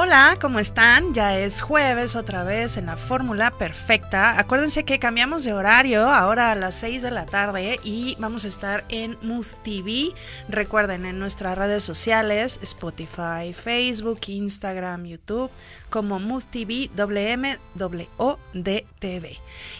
Hola, ¿cómo están? Ya es jueves otra vez en la Fórmula Perfecta. Acuérdense que cambiamos de horario ahora a las 6 de la tarde y vamos a estar en Mood TV. Recuerden en nuestras redes sociales, Spotify, Facebook, Instagram, YouTube, como Mood TV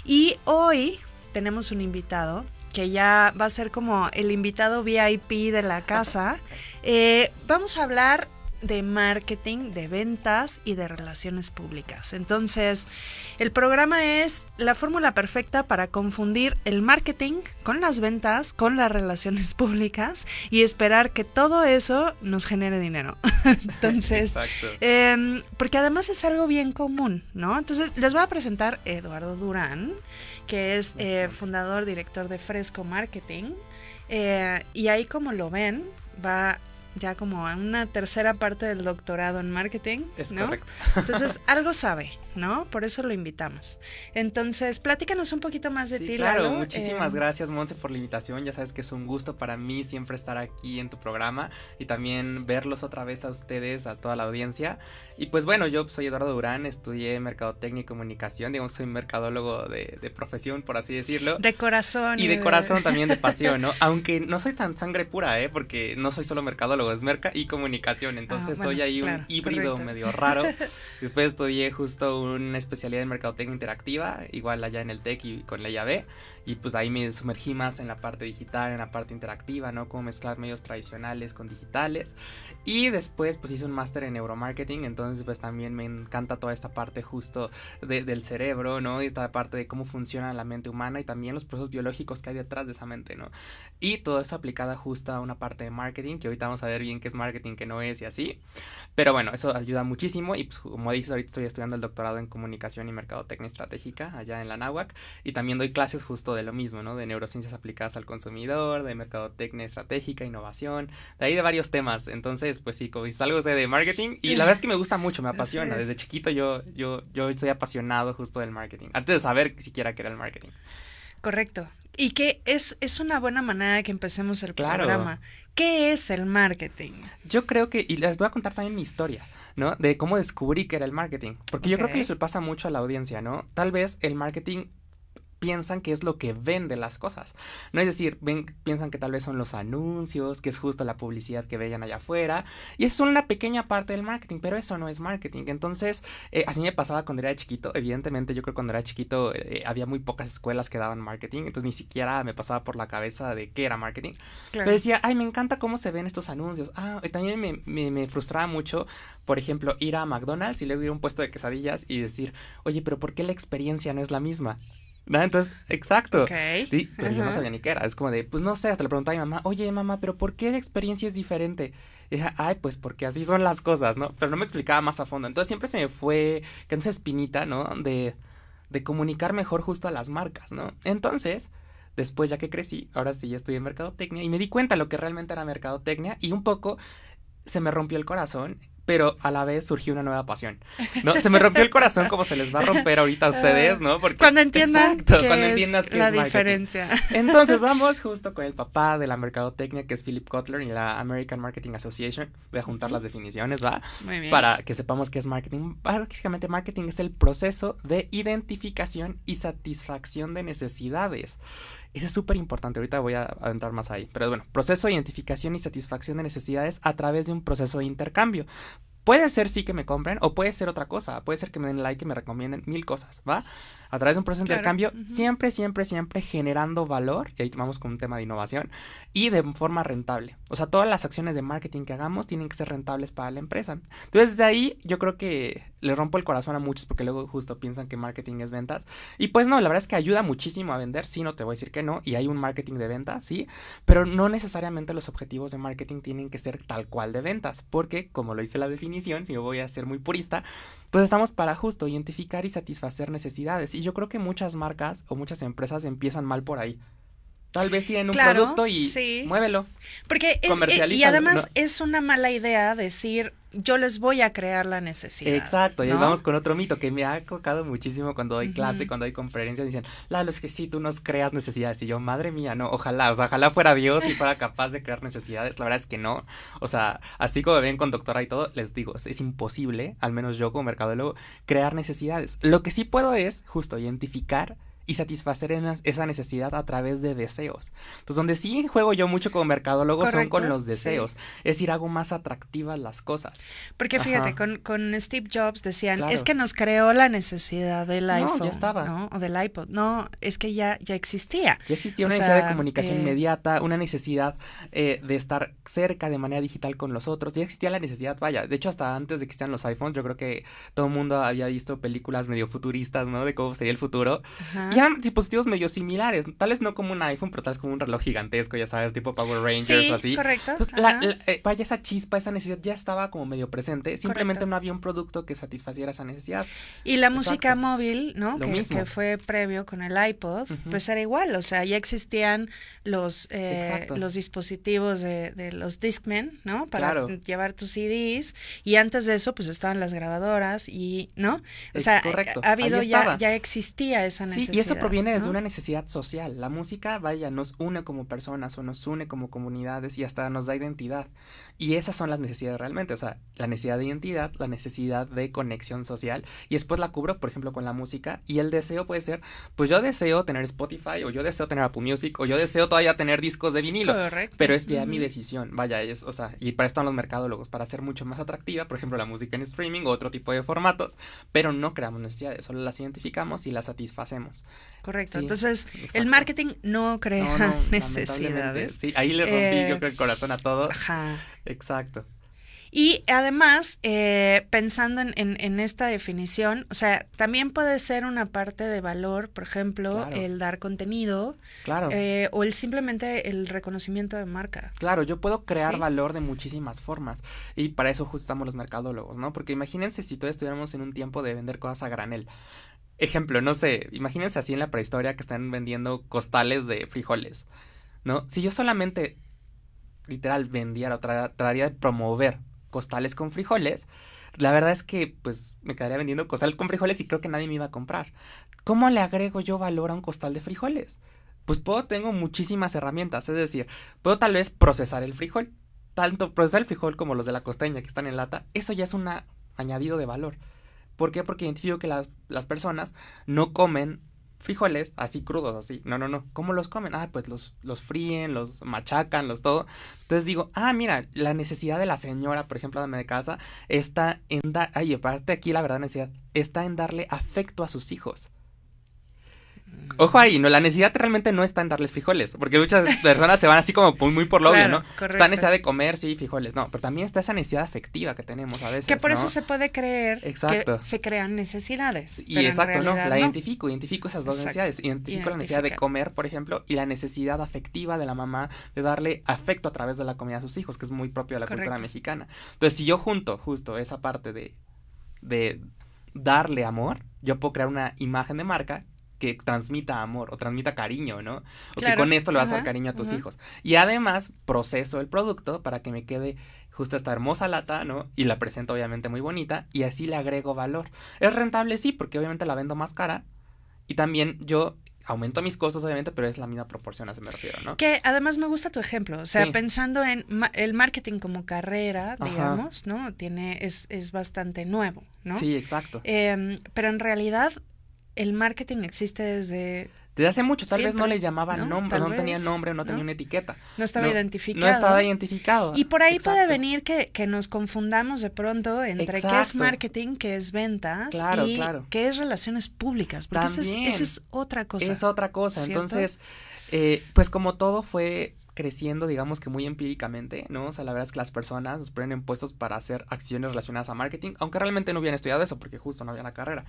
Y hoy tenemos un invitado que ya va a ser como el invitado VIP de la casa. Eh, vamos a hablar de marketing, de ventas y de relaciones públicas. Entonces, el programa es la fórmula perfecta para confundir el marketing con las ventas, con las relaciones públicas y esperar que todo eso nos genere dinero. Entonces, em, porque además es algo bien común, ¿no? Entonces, les voy a presentar Eduardo Durán, que es eh, fundador, director de Fresco Marketing. Eh, y ahí como lo ven, va ya como a una tercera parte del doctorado en marketing, Entonces, algo sabe, ¿no? Por eso lo invitamos. Entonces, platícanos un poquito más de sí, Claro, muchísimas eh, gracias, Monse, por la invitación. Ya sabes que es un gusto para mí siempre estar aquí en tu programa y también verlos otra vez a ustedes, a toda la audiencia. Y pues bueno, yo soy Eduardo Durán, estudié Mercadotecnia y Comunicación, digamos, soy mercadólogo de, profesión, por así decirlo. De corazón. Y de eh. corazón también, de pasión, ¿no? Aunque no soy tan sangre pura, ¿eh? Porque no soy solo mercadólogo es merca y comunicación, entonces ah, soy ahí un híbrido medio raro. Después estudié justo una especialidad en mercadotecnia interactiva, igual allá en el TEC y con la IAB, y pues ahí me sumergí más en la parte digital, en la parte interactiva, ¿no? Cómo mezclar medios tradicionales con digitales. Y después pues hice un máster en neuromarketing, entonces pues también me encanta toda esta parte justo del cerebro, ¿no? Y esta parte de cómo funciona la mente humana y también los procesos biológicos que hay detrás de esa mente, ¿no? Y todo eso aplicada justo a una parte de marketing que ahorita vamos a ver bien qué es marketing, qué no es y así. Pero bueno, eso ayuda muchísimo y pues, como dices, ahorita estoy estudiando el doctorado en comunicación y mercadotecnia estratégica allá en la NAWAC y también doy clases justo de lo mismo, ¿no? De neurociencias aplicadas al consumidor, de mercadotecnia estratégica, innovación, de ahí de varios temas. Entonces, pues sí, como algo sé de marketing y la verdad es que me gusta mucho, me apasiona. Desde chiquito yo, yo, yo soy apasionado justo del marketing, antes de saber siquiera qué era el marketing. Correcto. Y que es, es una buena manera de que empecemos el claro. programa. ¿Qué es el marketing? Yo creo que, y les voy a contar también mi historia, ¿no? De cómo descubrí que era el marketing. Porque yo creo que eso pasa mucho a la audiencia, ¿no? Tal vez el marketing piensan que es lo que vende las cosas. No es decir, ven, piensan que tal vez son los anuncios, que es justo la publicidad que veían allá afuera. Y es una pequeña parte del marketing, pero eso no es marketing. Entonces, eh, así me pasaba cuando era chiquito. Evidentemente, yo creo que cuando era chiquito eh, había muy pocas escuelas que daban marketing, entonces ni siquiera me pasaba por la cabeza de qué era marketing. Pero decía, ay, me encanta cómo se ven estos anuncios. Ah, también me frustraba mucho, por ejemplo, ir a McDonald's y luego ir a un puesto de quesadillas y decir, oye, pero ¿por qué la experiencia no es la misma? ¿No? Entonces, exacto. Okay. Sí, pero yo no sabía ni qué era. Es como de, pues no sé, hasta le preguntaba a mi mamá, oye mamá, pero ¿por qué la experiencia es diferente? Y ay, pues porque así son las cosas, ¿no? Pero no me explicaba más a fondo. Entonces siempre se me fue que esa espinita, ¿no? De, de comunicar mejor justo a las marcas, ¿no? Entonces, después ya que crecí, ahora sí ya estoy en mercadotecnia y me di cuenta lo que realmente era mercadotecnia y un poco se me rompió el corazón pero a la vez surgió una nueva pasión. ¿no? Se me rompió el corazón como se les va a romper ahorita a ustedes, ah, ¿no? Porque, cuando entiendan que cuando entiendas la diferencia. Entonces vamos justo con el papá de la mercadotecnia, que es Philip Kotler y la American Marketing Association. Voy a juntar las definiciones, ¿va? Muy bien. Para que sepamos qué es marketing. Básicamente marketing es el proceso de identificación y satisfacción de necesidades. Eso es súper importante, ahorita voy a adentrar más ahí. Pero bueno, proceso de identificación y satisfacción de necesidades a través de un proceso de intercambio. Puede ser sí que me compren o puede ser otra cosa, puede ser que me den like, Y me recomienden mil cosas, ¿va? a través de un proceso de intercambio, siempre, siempre, siempre generando valor, y ahí vamos con un tema de innovación, y de forma rentable. O sea, todas las acciones de marketing que hagamos tienen que ser rentables para la empresa. Entonces, de ahí yo creo que le rompo el corazón a muchos porque luego justo piensan que marketing es ventas. Y pues no, la verdad es que ayuda muchísimo a vender, sí, no te voy a decir que no, y hay un marketing de ventas, sí, pero no necesariamente los objetivos de marketing tienen que ser tal cual de ventas, porque como lo dice la definición, si yo voy a ser muy purista, pues estamos para justo identificar y satisfacer necesidades y yo creo que muchas marcas o muchas empresas empiezan mal por ahí. Tal vez tienen un producto y muévelo. Porque es, y además es una mala idea decir yo les voy a crear la necesidad. Exacto, y vamos con otro mito que me ha cocado muchísimo cuando doy clase, cuando doy conferencias, dicen, Lalo, es que sí, tú nos creas necesidades. Y yo, madre mía, no, ojalá, o sea, ojalá fuera Dios y fuera capaz de crear necesidades. La verdad es que no. O sea, así como bien con doctora y todo, les digo, es, es imposible, al menos yo como mercadólogo, crear necesidades. Lo que sí puedo es justo identificar y satisfacer esa necesidad a través de deseos. Entonces, donde sí juego yo mucho como mercadólogo son con los deseos. Es decir, hago más atractivas las cosas. Porque fíjate, con, Steve Jobs decían, es que nos creó la necesidad del iPhone. No, estaba. O del iPod. No, es que ya, ya existía. Ya existía una necesidad de comunicación eh, inmediata, una necesidad eh, de estar cerca de manera digital con los otros. Ya existía la necesidad, vaya. De hecho, hasta antes de que existieran los iPhones, yo creo que todo el mundo había visto películas medio futuristas, ¿no? De cómo sería el futuro. Ajá eran dispositivos medio similares, tales no como un iPhone, pero tal como un reloj gigantesco, ya sabes, tipo Power Rangers o así. Correcto. Eh, vaya esa chispa, esa necesidad ya estaba como medio presente, simplemente no había un producto que satisfaciera esa necesidad. Y la música móvil, ¿no? Que, fue previo con el iPod, pues era igual, o sea, ya existían los, eh, los dispositivos de, los Discman, ¿no? Para llevar tus CDs y antes de eso pues estaban las grabadoras y, ¿no? O sea, ha, habido ya, ya existía esa necesidad eso proviene desde una necesidad social. La música, vaya, nos une como personas o nos une como comunidades y hasta nos da identidad. Y esas son las necesidades realmente, o sea, la necesidad de identidad, la necesidad de conexión social y después la cubro, por ejemplo, con la música y el deseo puede ser, pues yo deseo tener Spotify o yo deseo tener Apple Music o yo deseo todavía tener discos de vinilo. Pero es ya mi decisión, vaya, es, o sea, y para esto están los mercadólogos, para ser mucho más atractiva, por ejemplo, la música en streaming o otro tipo de formatos, pero no creamos necesidades, solo las identificamos y las satisfacemos. Correcto. Entonces, el marketing no crea necesidades. Sí, ahí le rompí yo eh, el corazón a todos. Ajá. Exacto. Y además, eh, pensando en, en, esta definición, o sea, también puede ser una parte de valor, por ejemplo, el dar contenido. Claro. Eh, o el simplemente el reconocimiento de marca. Claro, yo puedo crear valor de muchísimas formas. Y para eso justamos los mercadólogos, ¿no? Porque imagínense si todos estuviéramos en un tiempo de vender cosas a granel. Ejemplo, no sé, imagínense así en la prehistoria que están vendiendo costales de frijoles, ¿no? Si yo solamente, literal, vendiera o trataría de promover costales con frijoles, la verdad es que, pues, me quedaría vendiendo costales con frijoles y creo que nadie me iba a comprar. ¿Cómo le agrego yo valor a un costal de frijoles? Pues puedo, tengo muchísimas herramientas, es decir, puedo tal vez procesar el frijol, tanto procesar el frijol como los de la costeña que están en lata, eso ya es un añadido de valor. ¿Por qué? Porque identifico que las, personas no comen frijoles así crudos, así. No, no, no. ¿Cómo los comen? Ah, pues los, los fríen, los machacan, los todo. Entonces digo, ah, mira, la necesidad de la señora, por ejemplo, de casa, está en dar. Ay, aparte aquí la verdad necesidad, está en darle afecto a sus hijos. Ojo ahí, no, la necesidad realmente no está en darles frijoles, porque muchas personas se van así como muy, por lo obvio, ¿no? Correcto. Está necesidad de comer, sí, frijoles, no, pero también está esa necesidad afectiva que tenemos a veces. Que por eso se puede creer que se crean necesidades. Y exacto, ¿no? La identifico, identifico esas dos necesidades. Identifico la necesidad de comer, por ejemplo, y la necesidad afectiva de la mamá de darle afecto a través de la comida a sus hijos, que es muy propio de la cultura mexicana. Entonces, si yo junto justo esa parte de, de darle amor, yo puedo crear una imagen de marca que transmita amor o transmita cariño, ¿no? O que con esto le vas a dar cariño a tus hijos. Y además proceso el producto para que me quede justo esta hermosa lata, ¿no? Y la presento obviamente muy bonita y así le agrego valor. Es rentable, sí, porque obviamente la vendo más cara y también yo aumento mis costos, obviamente, pero es la misma proporción a me refiero, ¿no? Que además me gusta tu ejemplo, o sea, pensando en el marketing como carrera, digamos, ¿no? Tiene, es, es bastante nuevo, ¿no? Sí, exacto. Em, pero en realidad el marketing existe desde... Desde hace mucho, tal vez no le llamaban nombre, no tenía nombre, no, tenía una etiqueta. No estaba identificado. No estaba identificado. Y por ahí puede venir que, que, nos confundamos de pronto entre qué es marketing, qué es ventas y qué es relaciones públicas, porque eso es, otra cosa. Es otra cosa, entonces, eh, pues como todo fue creciendo, digamos que muy empíricamente, ¿no? O sea, la verdad es que las personas nos ponen puestos para hacer acciones relacionadas a marketing, aunque realmente no habían estudiado eso porque justo no había la carrera.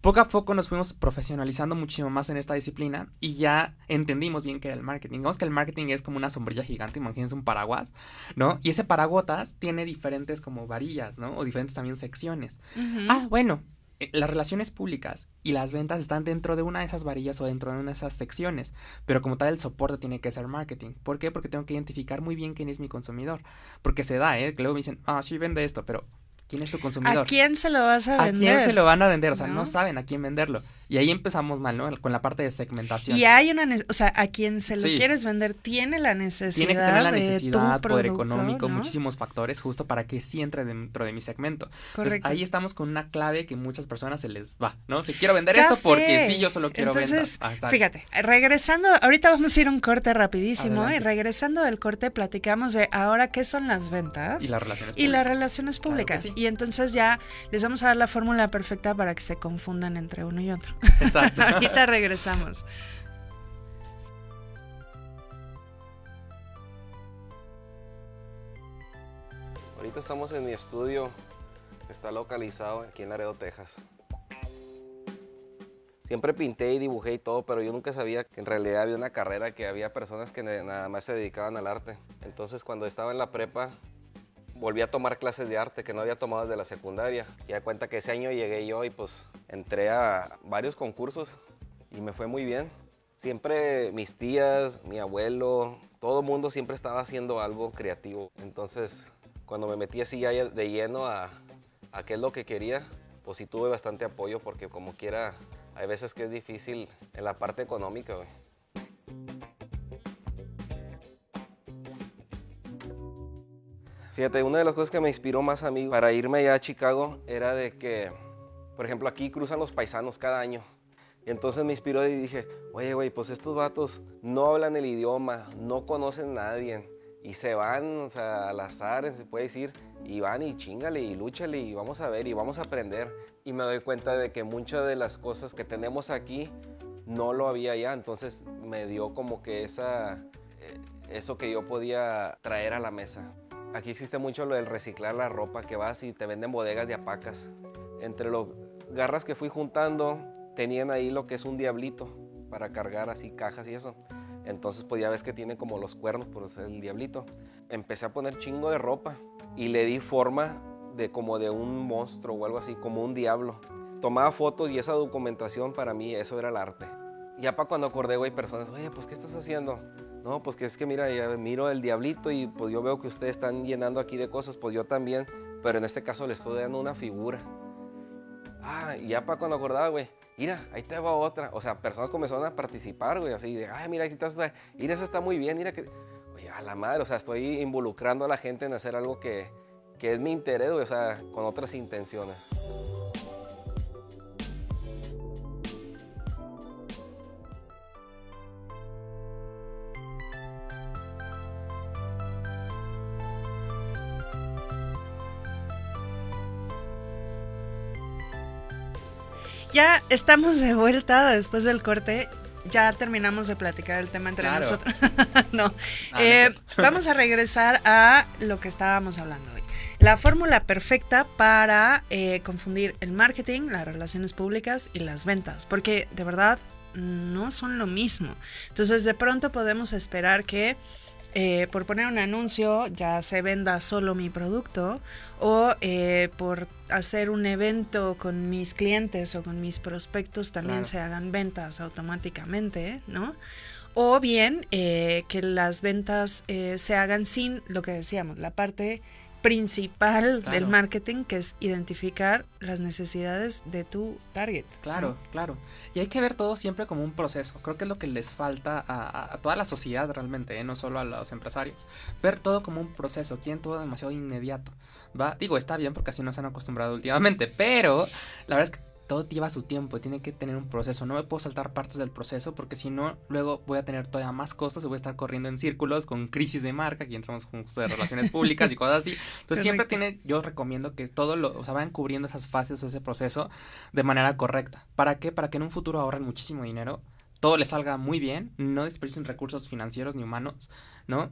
Poco a poco nos fuimos profesionalizando muchísimo más en esta disciplina y ya entendimos bien qué era el marketing. Digamos que el marketing es como una sombrilla gigante, imagínense un paraguas, ¿no? Y ese paraguas tiene diferentes como varillas, ¿no? O diferentes también secciones. Ah, bueno, las relaciones públicas y las ventas están dentro de una de esas varillas o dentro de una de esas secciones, pero como tal el soporte tiene que ser marketing. ¿Por qué? Porque tengo que identificar muy bien quién es mi consumidor, porque se da, ¿eh? Que luego me dicen, ah, sí vende esto, pero ¿Quién es tu consumidor? ¿A quién se lo vas a vender? ¿A quién se lo van a vender? O sea, no, saben a quién venderlo. Y ahí empezamos mal, ¿no? Con la parte de segmentación. Y hay una, o sea, a quien se lo quieres vender tiene la necesidad. Tiene que tener la necesidad, poder económico, muchísimos factores, justo para que sí entre dentro de mi segmento. Correcto. ahí estamos con una clave que muchas personas se les va, ¿no? Si quiero vender esto porque sí, yo solo quiero vender. Entonces, ah, fíjate, regresando, ahorita vamos a ir un corte rapidísimo y ¿eh? regresando del corte platicamos de ahora qué son las ventas. Y las relaciones públicas. Y las relaciones públicas y entonces ya les vamos a dar la fórmula perfecta para que se confundan entre uno y otro. Exacto. Ahorita regresamos. Ahorita estamos en mi estudio, está localizado aquí en Laredo, Texas. Siempre pinté y dibujé y todo, pero yo nunca sabía que en realidad había una carrera que había personas que nada más se dedicaban al arte. Entonces cuando estaba en la prepa, volví a tomar clases de arte que no había tomado desde la secundaria. Y da cuenta que ese año llegué yo y pues entré a varios concursos y me fue muy bien. Siempre mis tías, mi abuelo, todo el mundo siempre estaba haciendo algo creativo. Entonces, cuando me metí así de lleno a, a qué es lo que quería, pues sí tuve bastante apoyo porque como quiera, hay veces que es difícil en la parte económica. Fíjate, una de las cosas que me inspiró más a mí para irme allá a Chicago era de que, por ejemplo, aquí cruzan los paisanos cada año. entonces me inspiró y dije, oye, güey, pues estos vatos no hablan el idioma, no conocen a nadie y se van o sea, al azar, se puede decir, y van y chingale y lúchale y vamos a ver y vamos a aprender. Y me doy cuenta de que muchas de las cosas que tenemos aquí no lo había allá, entonces me dio como que esa, eh, eso que yo podía traer a la mesa. Aquí existe mucho lo del reciclar la ropa que vas y te venden bodegas de apacas. Entre los garras que fui juntando, tenían ahí lo que es un diablito para cargar así cajas y eso. Entonces, pues ya ves que tiene como los cuernos, pues ser el diablito. Empecé a poner chingo de ropa y le di forma de como de un monstruo o algo así, como un diablo. Tomaba fotos y esa documentación para mí, eso era el arte. Ya para cuando acordé, güey, personas, oye, pues ¿qué estás haciendo? No, pues que es que mira, ya miro el diablito y pues yo veo que ustedes están llenando aquí de cosas, pues yo también, pero en este caso le estoy dando una figura. Ah, y ya para cuando acordaba, güey, mira, ahí te va otra. O sea, personas comenzaron a participar, güey, así de, ay, mira, ahí estás, o sea, mira, eso está muy bien, mira que. Oye, a la madre, o sea, estoy involucrando a la gente en hacer algo que, que es mi interés, güey, o sea, con otras intenciones. ya estamos de vuelta después del corte. Ya terminamos de platicar el tema entre nosotros. no. Ah, eh, vamos a regresar a lo que estábamos hablando hoy. La fórmula perfecta para eh, confundir el marketing, las relaciones públicas y las ventas. Porque de verdad mm, no son lo mismo. Entonces de pronto podemos esperar que eh, por poner un anuncio ya se venda solo mi producto o eh, por hacer un evento con mis clientes o con mis prospectos también se hagan ventas automáticamente, ¿no? O bien eh, que las ventas se hagan sin lo que decíamos, la parte principal del marketing, que es identificar las necesidades de tu target. Claro, claro. Y hay que ver todo siempre como un proceso. Creo que es lo que les falta a, toda la sociedad realmente, ¿eh? no solo a los empresarios. Ver todo como un proceso, quieren todo demasiado inmediato. ¿va? Digo, está bien porque así no se han acostumbrado últimamente, pero la verdad es que todo lleva su tiempo, tiene que tener un proceso. No me puedo saltar partes del proceso porque si no, luego voy a tener todavía más costos y voy a estar corriendo en círculos con crisis de marca, aquí entramos con de relaciones públicas y cosas así. Entonces siempre tiene, yo recomiendo que todo lo, o sea, vayan cubriendo esas fases o ese proceso de manera correcta. ¿Para qué? Para que en un futuro ahorren muchísimo dinero, todo les salga muy bien, no desperdicien recursos financieros ni humanos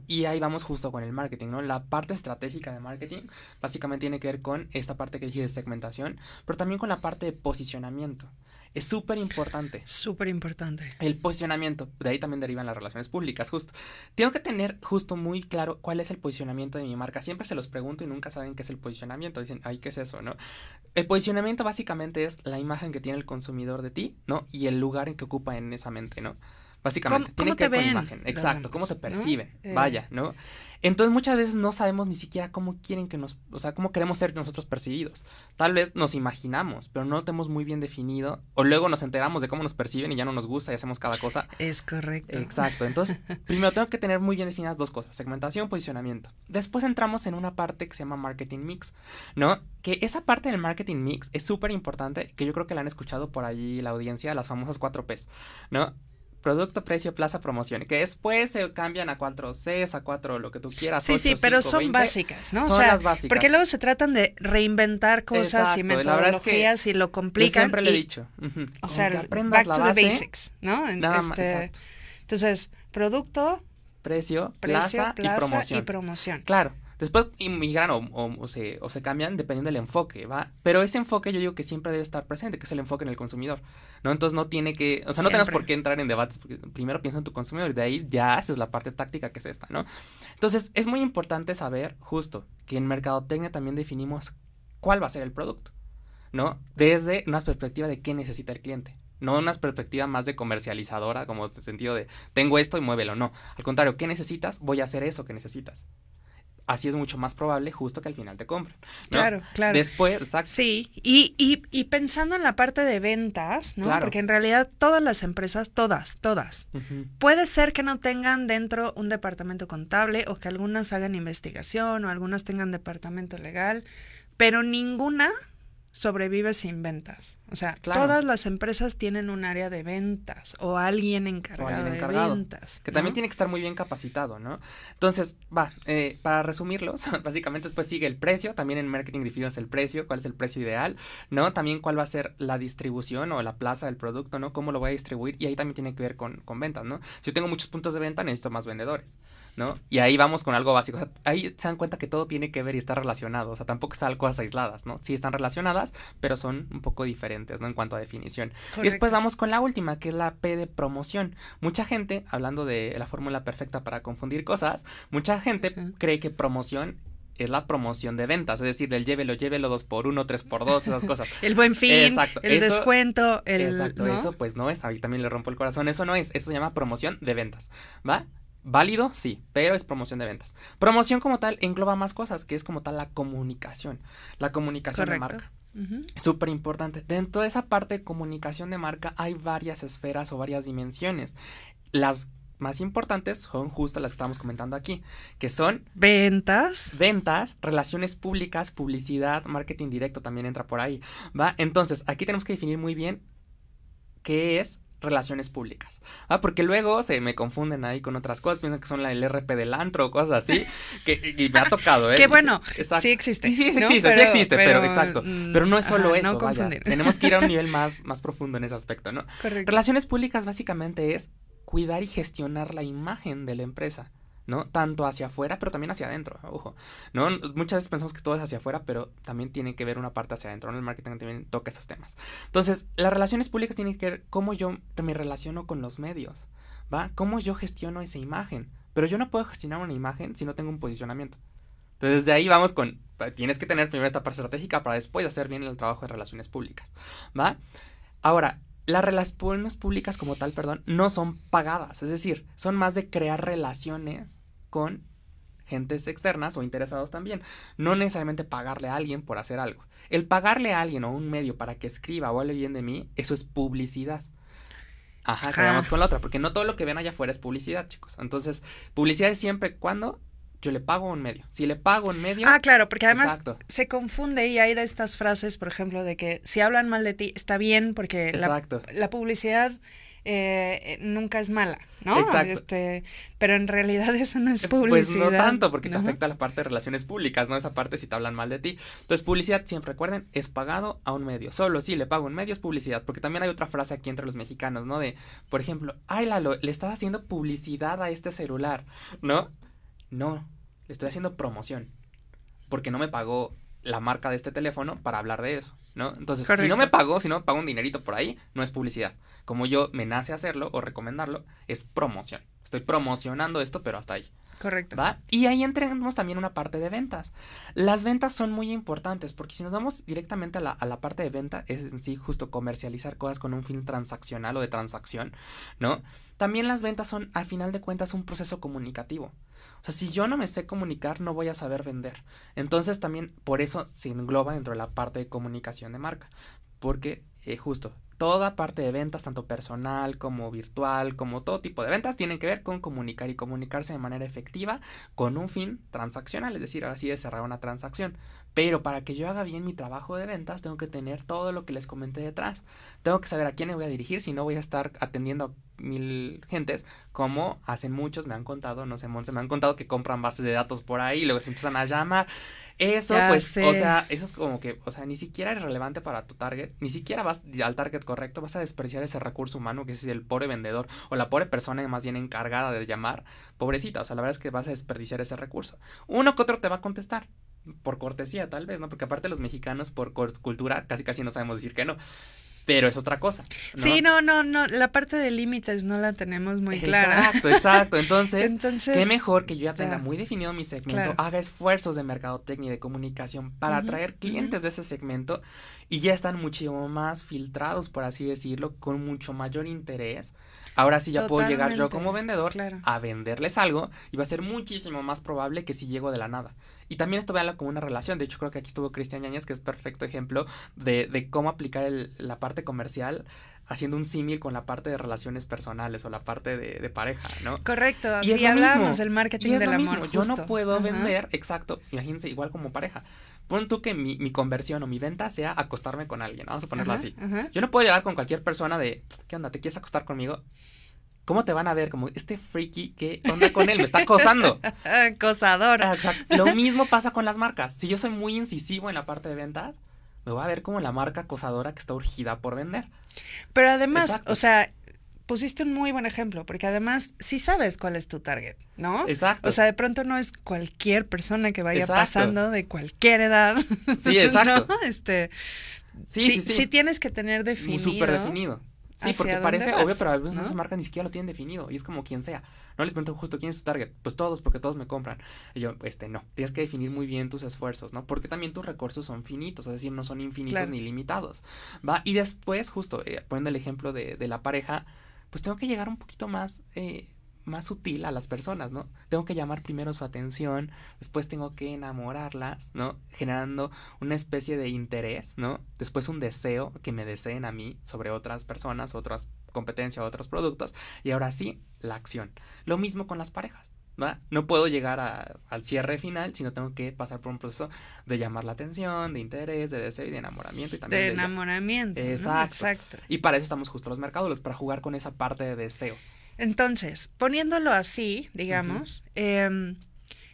y ahí vamos justo con el marketing, ¿no? La parte estratégica de marketing básicamente tiene que ver con esta parte que dije de segmentación, pero también con la parte de posicionamiento. Es súper importante. Súper importante. El posicionamiento, de ahí también derivan las relaciones públicas, justo. Tengo que tener justo muy claro cuál es el posicionamiento de mi marca. Siempre se los pregunto y nunca saben qué es el posicionamiento. Dicen, ay, ¿qué es eso, no? El posicionamiento básicamente es la imagen que tiene el consumidor de ti, ¿no? Y el lugar en que ocupa en esa mente, ¿no? básicamente. ¿Cómo, que te ven? Imagen. Exacto, cómo se ah, perciben, eh. vaya, ¿no? Entonces muchas veces no sabemos ni siquiera cómo quieren que nos, o sea, cómo queremos ser nosotros percibidos. Tal vez nos imaginamos, pero no lo tenemos muy bien definido, o luego nos enteramos de cómo nos perciben y ya no nos gusta y hacemos cada cosa. Es correcto. Exacto, entonces primero tengo que tener muy bien definidas dos cosas, segmentación, posicionamiento. Después entramos en una parte que se llama marketing mix, ¿no? Que esa parte del marketing mix es súper importante, que yo creo que la han escuchado por allí la audiencia, las famosas 4 Ps, ¿no? producto, precio, plaza, promoción, que después se cambian a cuatro Cs, a cuatro lo que tú quieras. Sí, sí, pero son básicas, ¿no? Son las básicas. Porque luego se tratan de reinventar cosas y metodologías que y lo complican. Yo siempre le he dicho. O sea, back to the basics, ¿no? este, entonces, producto, precio, plaza, Y promoción. Claro. Después inmigran o, se, cambian dependiendo del enfoque, ¿va? Pero ese enfoque yo digo que siempre debe estar presente, que es el enfoque en el consumidor, ¿no? Entonces no tiene que, o sea, no tengas por qué entrar en debates, primero piensa en tu consumidor y de ahí ya haces la parte táctica que es esta, ¿no? Entonces es muy importante saber justo que en Mercadotecnia también definimos cuál va a ser el producto, ¿no? Desde una perspectiva de qué necesita el cliente. No una perspectiva más de comercializadora, como en el sentido de tengo esto y muévelo. No. Al contrario, ¿qué necesitas? Voy a hacer eso que necesitas así es mucho más probable justo que al final te compren. Claro, claro. Después, exacto. Sí, y, y, y, pensando en la parte de ventas, ¿no? Porque en realidad todas las empresas, todas, todas, puede ser que no tengan dentro un departamento contable o que algunas hagan investigación o algunas tengan departamento legal, pero ninguna sobrevive sin ventas. O sea, todas las empresas tienen un área de ventas o alguien encargado, de ventas. Que también tiene que estar muy bien capacitado, ¿no? Entonces, va, eh, para resumirlos, básicamente después sigue el precio, también en marketing definimos el precio, cuál es el precio ideal, ¿no? También cuál va a ser la distribución o la plaza del producto, ¿no? Cómo lo voy a distribuir y ahí también tiene que ver con, con ventas, ¿no? Si yo tengo muchos puntos de venta, necesito más vendedores. ¿no? Y ahí vamos con algo básico. ahí se dan cuenta que todo tiene que ver y está relacionado. O sea, tampoco están cosas aisladas, ¿no? Sí están relacionadas, pero son un poco diferentes, ¿no? En cuanto a definición. Y después vamos con la última, que es la P de promoción. Mucha gente, hablando de la fórmula perfecta para confundir cosas, mucha gente cree que promoción es la promoción de ventas, es decir, del llévelo, llévelo dos por uno, tres por dos, esas cosas. el buen fin, el descuento, el... Exacto, eso pues no es, ahí también le rompo el corazón, eso no es, eso se llama promoción de ventas, ¿va? válido, sí, pero es promoción de ventas. Promoción como tal engloba más cosas, que es como tal la comunicación, la comunicación de marca. Super Súper importante. Dentro de esa parte de comunicación de marca hay varias esferas o varias dimensiones. Las más importantes son justo las que estamos comentando aquí, que son ventas, ventas, relaciones públicas, publicidad, marketing directo también entra por ahí, ¿va? Entonces, aquí tenemos que definir muy bien qué es relaciones públicas. Ah, porque luego se me confunden ahí con otras cosas, piensan que son la, LRP RP del antro o cosas así, que me ha tocado, ¿eh? Qué bueno, sí existe. Sí, existe, sí existe, pero, exacto. Mm, pero no es solo eso, vaya. Tenemos que ir a un nivel más, más profundo en ese aspecto, ¿no? Relaciones públicas básicamente es cuidar y gestionar la imagen de la empresa. ¿no? Tanto hacia afuera, pero también hacia adentro, ojo, ¿no? Muchas veces pensamos que todo es hacia afuera, pero también tiene que ver una parte hacia adentro, En El marketing también toca esos temas. Entonces, las relaciones públicas tienen que ver cómo yo me relaciono con los medios, ¿va? Cómo yo gestiono esa imagen. Pero yo no puedo gestionar una imagen si no tengo un posicionamiento. Entonces, de ahí vamos con, tienes que tener primero esta parte estratégica para después hacer bien el trabajo de relaciones públicas, ¿va? Ahora, las relaciones públicas como tal, perdón, no son pagadas, es decir, son más de crear relaciones con gentes externas o interesados también, no necesariamente pagarle a alguien por hacer algo. El pagarle a alguien o un medio para que escriba o hable bien de mí, eso es publicidad. Ajá, quedamos con la otra, porque no todo lo que ven allá afuera es publicidad, chicos. Entonces, publicidad es siempre cuando yo le pago un medio. Si le pago un medio. Ah, claro, porque además se confunde y hay de estas frases, por ejemplo, de que si hablan mal de ti está bien porque la, la, publicidad eh, nunca es mala, ¿no? Exacto. Este, pero en realidad eso no es publicidad. Eh, pues no tanto, porque te afecta la parte de relaciones públicas, ¿no? Esa parte si te hablan mal de ti. Entonces, publicidad, siempre recuerden, es pagado a un medio. Solo si le pago un medio es publicidad, porque también hay otra frase aquí entre los mexicanos, ¿no? De, por ejemplo, ay, Lalo, le estás haciendo publicidad a este celular, ¿no? No, estoy haciendo promoción. Porque no me pagó la marca de este teléfono para hablar de eso, ¿no? Entonces, si no me pagó, si no me pagó un dinerito por ahí, no es publicidad. Como yo me nace hacerlo o recomendarlo, es promoción. Estoy promocionando esto, pero hasta ahí. Correcto. Y ahí entramos también una parte de ventas. Las ventas son muy importantes porque si nos vamos directamente a la, parte de venta, es en sí justo comercializar cosas con un fin transaccional o de transacción, ¿no? También las ventas son, al final de cuentas, un proceso comunicativo. O sea, si yo no me sé comunicar, no voy a saber vender. Entonces también por eso se engloba dentro de la parte de comunicación de marca. Porque es eh, justo toda parte de ventas, tanto personal como virtual, como todo tipo de ventas, tienen que ver con comunicar y comunicarse de manera efectiva con un fin transaccional, es decir, así sí cerrar una transacción. Pero para que yo haga bien mi trabajo de ventas, tengo que tener todo lo que les comenté detrás. Tengo que saber a quién me voy a dirigir, si no voy a estar atendiendo a mil gentes, como hacen muchos, me han contado, no sé, Monse, me han contado que compran bases de datos por ahí, y luego se empiezan a llamar. Eso, pues, o sea, eso es como que, o sea, ni siquiera es relevante para tu target, ni siquiera vas al target correcto, vas a despreciar ese recurso humano que es el pobre vendedor o la pobre persona más bien encargada de llamar, pobrecita, o sea, la verdad es que vas a desperdiciar ese recurso. Uno que otro te va a contestar, por cortesía tal vez, ¿no? Porque aparte los mexicanos por cultura casi casi no sabemos decir que no. Pero es otra cosa. Sí, no, no, no. La parte de límites no la tenemos muy clara. Exacto, exacto. Entonces, Entonces qué mejor que yo ya tenga muy definido mi segmento, haga esfuerzos de mercadotecnia y de comunicación para atraer clientes de ese segmento y ya están muchísimo más filtrados, por así decirlo, con mucho mayor interés ahora sí ya puedo llegar yo como vendedor a venderles algo y va a ser muchísimo más probable que si llego de la nada. Y también esto veanlo como una relación. De hecho, creo que aquí estuvo Cristian Ñañez, que es perfecto ejemplo de, de cómo aplicar la parte comercial haciendo un símil con la parte de relaciones personales o la parte de, pareja, ¿no? Correcto, y hablamos hablábamos marketing del amor. Yo no puedo vender, exacto, imagínense, igual como pareja pon tú que mi, conversión o mi venta sea acostarme con alguien, vamos a ponerlo así. Yo no puedo llegar con cualquier persona de, ¿qué onda? ¿Te quieres acostar conmigo? ¿Cómo te van a ver? Como, este freaky, ¿qué onda con él? Me está acosando. Acosador. Lo mismo pasa con las marcas. Si yo soy muy incisivo en la parte de venta, me voy a ver como la marca acosadora que está urgida por vender. Pero además, o sea, pusiste un muy buen ejemplo, porque además sí sabes cuál es tu target, ¿no? Exacto. O sea, de pronto no es cualquier persona que vaya pasando de cualquier edad. Sí, exacto. Este, sí sí, sí, sí, tienes que tener definido. Súper definido. Sí, porque parece obvio, pero a veces ¿no? se marca ni siquiera lo tienen definido. Y es como quien sea. No les pregunto justo quién es tu target. Pues todos, porque todos me compran. Y yo, este, no. Tienes que definir muy bien tus esfuerzos, ¿no? Porque también tus recursos son finitos, es decir, no son infinitos ni limitados. Va, y después, justo, eh, poniendo el ejemplo de, de la pareja, pues tengo que llegar un poquito más, eh, más sutil a las personas, ¿no? Tengo que llamar primero su atención, después tengo que enamorarlas, ¿no? Generando una especie de interés, ¿no? Después un deseo que me deseen a mí sobre otras personas, otras competencias, otros productos, y ahora sí, la acción. Lo mismo con las parejas. No puedo llegar al cierre final, sino tengo que pasar por un proceso de llamar la atención, de interés, de deseo y de enamoramiento. Y también de, enamoramiento. Exacto. Y para eso estamos justo los mercados, para jugar con esa parte de deseo. Entonces, poniéndolo así, digamos,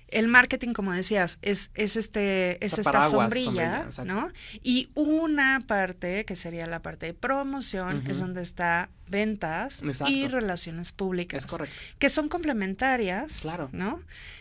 el marketing, como decías, es, es, este, es esta sombrilla, ¿no? Y una parte, que sería la parte de promoción, es donde está ventas y relaciones públicas. correcto. Que son complementarias, claro. ¿no?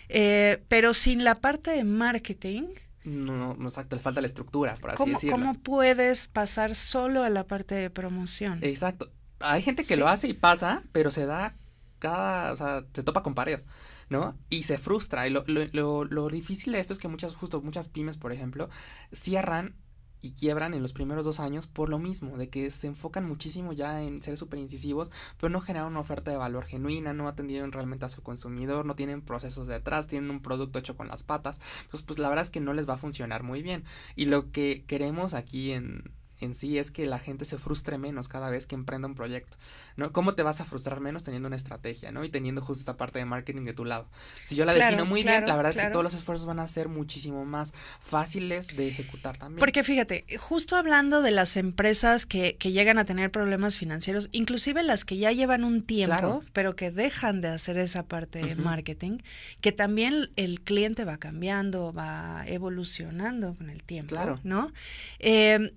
Eh, pero sin la parte de marketing, no, no, exacto, falta la estructura, por así decirlo. ¿Cómo puedes pasar solo a la parte de promoción? Exacto. Hay gente que lo hace y pasa, pero se da cada, o sea, se topa con pared. ¿no? Y se frustra. Y lo, difícil de esto es que muchas, justo muchas pymes, por ejemplo, cierran y quiebran en los primeros dos años por lo mismo, de que se enfocan muchísimo ya en ser súper incisivos, pero no generan una oferta de valor genuina, no atendieron realmente a su consumidor, no tienen procesos detrás, tienen un producto hecho con las patas. Entonces, pues la verdad es que no les va a funcionar muy bien. Y lo que queremos aquí en, en sí es que la gente se frustre menos cada vez que emprenda un proyecto, ¿no? ¿Cómo te vas a frustrar menos teniendo una estrategia, ¿no? Y teniendo justo esta parte de marketing de tu lado. Si yo la defino muy bien, la verdad es que todos los esfuerzos van a ser muchísimo más fáciles de ejecutar también. Porque fíjate, justo hablando de las empresas que, que llegan a tener problemas financieros, inclusive las que ya llevan un tiempo, pero que dejan de hacer esa parte de marketing, que también el cliente va cambiando, va evolucionando con el tiempo, ¿no? Eh,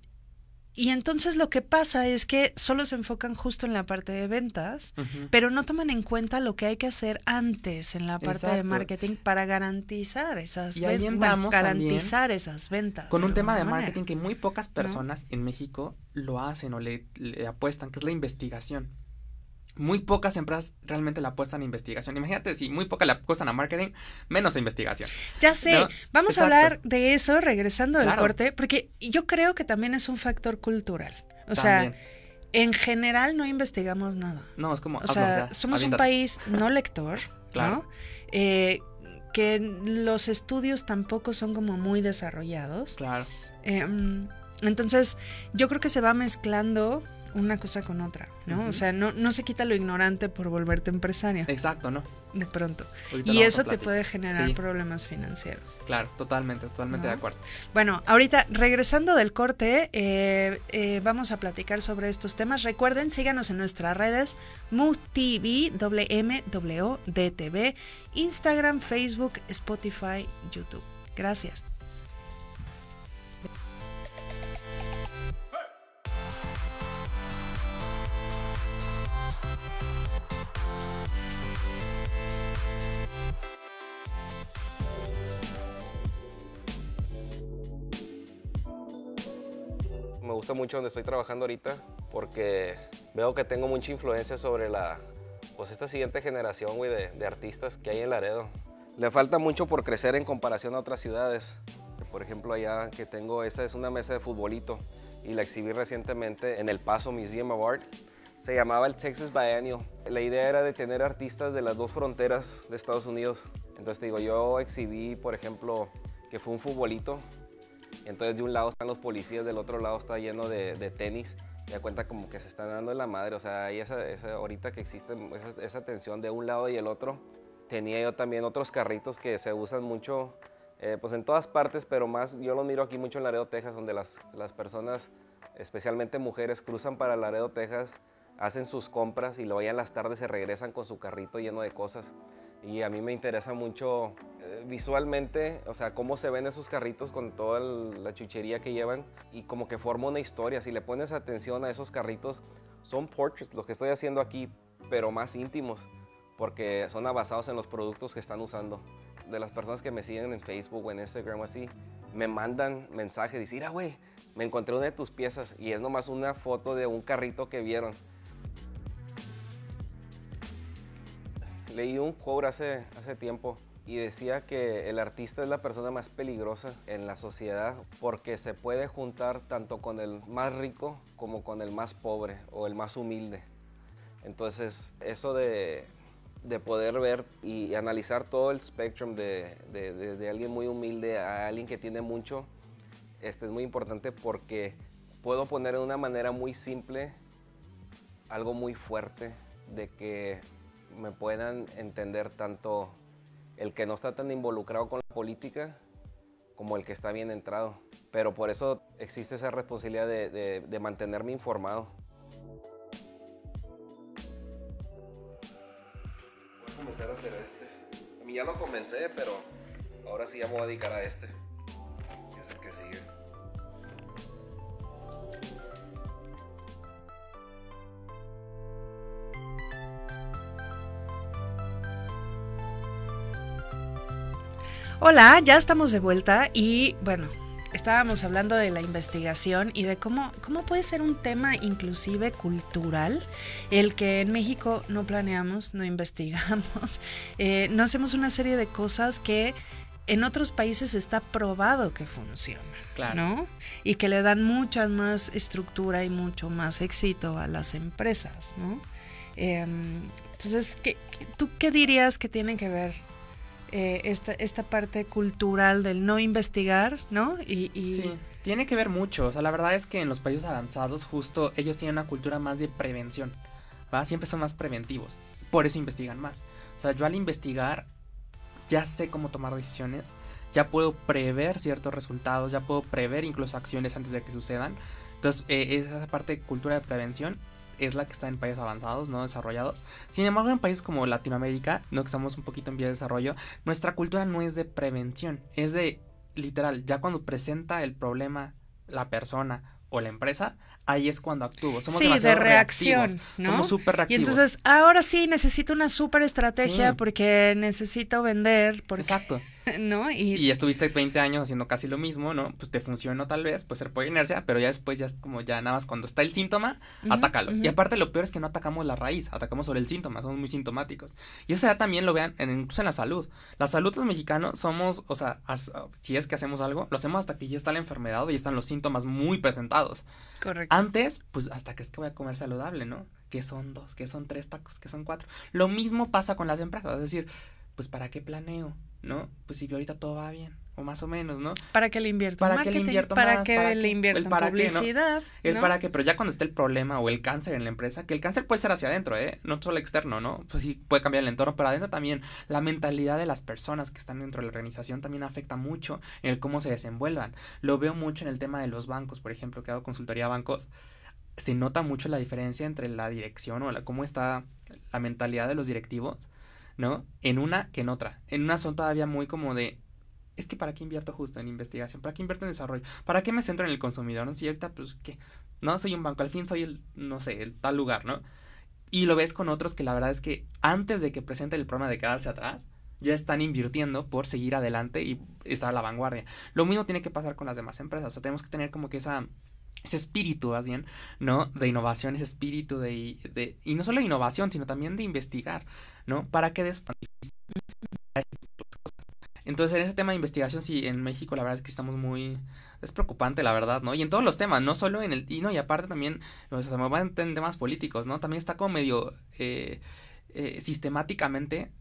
y entonces lo que pasa es que solo se enfocan justo en la parte de ventas, pero no toman en cuenta lo que hay que hacer antes en la parte de marketing para garantizar esas y garantizar esas ventas. Con un tema de marketing que muy pocas personas en México lo hacen o le apuestan, que es la investigación muy pocas empresas realmente la apuestan a investigación. Imagínate si muy poca la apuestan a marketing, menos a investigación. Ya sé, vamos a hablar de eso regresando al corte, porque yo creo que también es un factor cultural. O sea, en general no investigamos nada. No, es como... O sea, somos un país no lector, claro. ¿no? Eh, que los estudios tampoco son como muy desarrollados. Claro. Em, entonces, yo creo que se va mezclando una cosa con otra, ¿no? O sea, no, no se quita lo ignorante por volverte empresario. Exacto, ¿no? De pronto. y eso te puede generar problemas financieros. Claro, totalmente, totalmente de acuerdo. Bueno, ahorita regresando del corte, eh, eh, vamos a platicar sobre estos temas. Recuerden, síganos en nuestras redes, MUTV, WMWDTV, Instagram, Facebook, Spotify, YouTube. Gracias. gusta mucho donde estoy trabajando ahorita porque veo que tengo mucha influencia sobre la, pues esta siguiente generación, de, artistas que hay en Laredo. Le falta mucho por crecer en comparación a otras ciudades. Por ejemplo, allá que tengo, esa es una mesa de futbolito y la exhibí recientemente en El Paso Museum of Art. Se llamaba el Texas Biennial. La idea era de tener artistas de las dos fronteras de Estados Unidos. Entonces digo, yo exhibí, por ejemplo, que fue un futbolito entonces de un lado están los policías, del otro lado está lleno de, de tenis. Ya cuenta como que se están dando en la madre. O sea, ahí esa, ahorita que existe esa, tensión de un lado y el otro. Tenía yo también otros carritos que se usan mucho, eh, pues en todas partes, pero más yo los miro aquí mucho en Laredo, Texas, donde las, las personas, especialmente mujeres, cruzan para Laredo, Texas, hacen sus compras y luego ya en las tardes se regresan con su carrito lleno de cosas. Y a mí me interesa mucho visualmente, o sea, cómo se ven esos carritos con toda la chuchería que llevan y como que forma una historia. Si le pones atención a esos carritos, son portraits, lo que estoy haciendo aquí, pero más íntimos, porque son basados en los productos que están usando. De las personas que me siguen en Facebook o en Instagram así, me mandan mensajes, dicen, ah, güey, me encontré una de tus piezas y es nomás una foto de un carrito que vieron. Leí un quote hace, hace tiempo y decía que el artista es la persona más peligrosa en la sociedad porque se puede juntar tanto con el más rico como con el más pobre o el más humilde. Entonces eso de, poder ver y analizar todo el spectrum de, desde alguien muy humilde a alguien que tiene mucho este es muy importante porque puedo poner de una manera muy simple algo muy fuerte de que me puedan entender tanto el que no está tan involucrado con la política como el que está bien entrado. Pero por eso existe esa responsabilidad de, mantenerme informado. Voy a comenzar a hacer este. A mí ya lo comencé, pero ahora sí ya me voy a dedicar a este. Hola, ya estamos de vuelta y bueno, estábamos hablando de la investigación y de cómo, cómo puede ser un tema inclusive cultural el que en México no planeamos, no investigamos, eh, no hacemos una serie de cosas que en otros países está probado que funciona, claro. ¿no? Y que le dan mucha más estructura y mucho más éxito a las empresas, ¿no? Em, entonces, ¿tú qué dirías que tiene que ver eh, esta, esta parte cultural del no investigar, ¿no? Y, Sí, tiene que ver mucho. O sea, la verdad es que en los países avanzados justo ellos tienen una cultura más de prevención, ¿va? Siempre son más preventivos. Por eso investigan más. O sea, yo al investigar ya sé cómo tomar decisiones, ya puedo prever ciertos resultados, ya puedo prever incluso acciones antes de que sucedan. Entonces, eh, esa parte de cultura de prevención es la que está en países avanzados, no desarrollados. Sin embargo, en países como Latinoamérica, no que estamos un poquito en vía de desarrollo, nuestra cultura no es de prevención, es de literal, ya cuando presenta el problema la persona o la empresa, ahí es cuando actúo. Somos sí, de reacción, Somos súper reactivos. Y entonces, ahora sí necesito una súper estrategia porque necesito vender. por Exacto. ¿no? Y... y estuviste 20 años haciendo casi lo mismo, ¿no? Pues te funcionó tal vez, pues ser por inercia, pero ya después ya como ya nada más cuando está el síntoma, atácalo. Y aparte lo peor es que no atacamos la raíz, atacamos sobre el síntoma, somos muy sintomáticos. Y o sea, también lo vean en, incluso en la salud. La salud los mexicanos somos, o sea, oh, si es que hacemos algo, lo hacemos hasta que ya está la enfermedad y ya están los síntomas muy presentados. Correcto. Antes, pues hasta que es que voy a comer saludable, ¿no? Que son dos, que son tres tacos, que son cuatro. Lo mismo pasa con las empresas, es decir, pues ¿para qué planeo? ¿no? Pues si ahorita todo va bien, o más o menos, ¿no? Para que le invierto para que le invierto para que le invierto en publicidad, para que, pero ya cuando esté el problema o el cáncer en la empresa, que el cáncer puede ser hacia adentro, ¿eh? No solo externo, ¿no? Pues sí puede cambiar el entorno, pero adentro también la mentalidad de las personas que están dentro de la organización también afecta mucho en el cómo se desenvuelvan. Lo veo mucho en el tema de los bancos, por ejemplo, que hago consultoría a bancos se nota mucho la diferencia entre la dirección o la, cómo está la mentalidad de los directivos ¿no? En una que en otra. En una son todavía muy como de, es que para qué invierto justo en investigación, para qué invierto en desarrollo, para qué me centro en el consumidor, ¿no? Si ahorita, pues, ¿qué? No, soy un banco, al fin soy el, no sé, el tal lugar, ¿no? Y lo ves con otros que la verdad es que antes de que presente el problema de quedarse atrás, ya están invirtiendo por seguir adelante y estar a la vanguardia. Lo mismo tiene que pasar con las demás empresas, o sea, tenemos que tener como que esa ese espíritu más bien, ¿no? De innovación, ese espíritu de, de, y no solo de innovación, sino también de investigar, ¿no? Para que cosas. entonces, en ese tema de investigación, sí, en México la verdad es que estamos muy... Es preocupante, la verdad, ¿no? Y en todos los temas, no solo en el... Y, no, y aparte también, o sea, me en temas políticos, ¿no? También está como medio eh, eh, sistemáticamente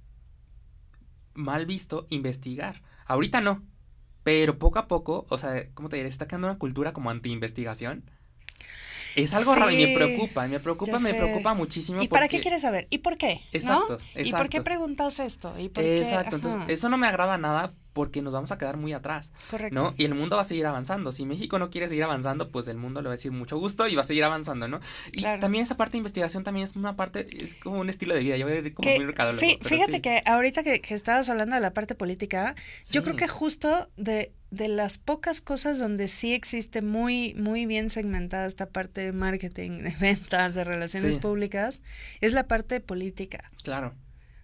mal visto investigar. Ahorita no, pero poco a poco, o sea, ¿cómo te diré? está creando una cultura como anti-investigación. Es algo raro y me preocupa, me preocupa, me preocupa muchísimo. ¿Y para qué quieres saber? ¿Y por qué? Exacto, ¿Y por qué preguntas esto? ¿Y exacto, entonces eso no me agrada nada porque nos vamos a quedar muy atrás. Correcto. ¿no? Y el mundo va a seguir avanzando. Si México no quiere seguir avanzando, pues el mundo le va a decir mucho gusto y va a seguir avanzando, ¿no? Y también esa parte de investigación también es una parte, es como un estilo de vida. Yo voy como muy Fíjate que ahorita que, estabas hablando de la parte política, yo creo que justo de, de las pocas cosas donde sí existe muy, muy bien segmentada esta parte de marketing, de ventas, de relaciones públicas, es la parte política. Claro.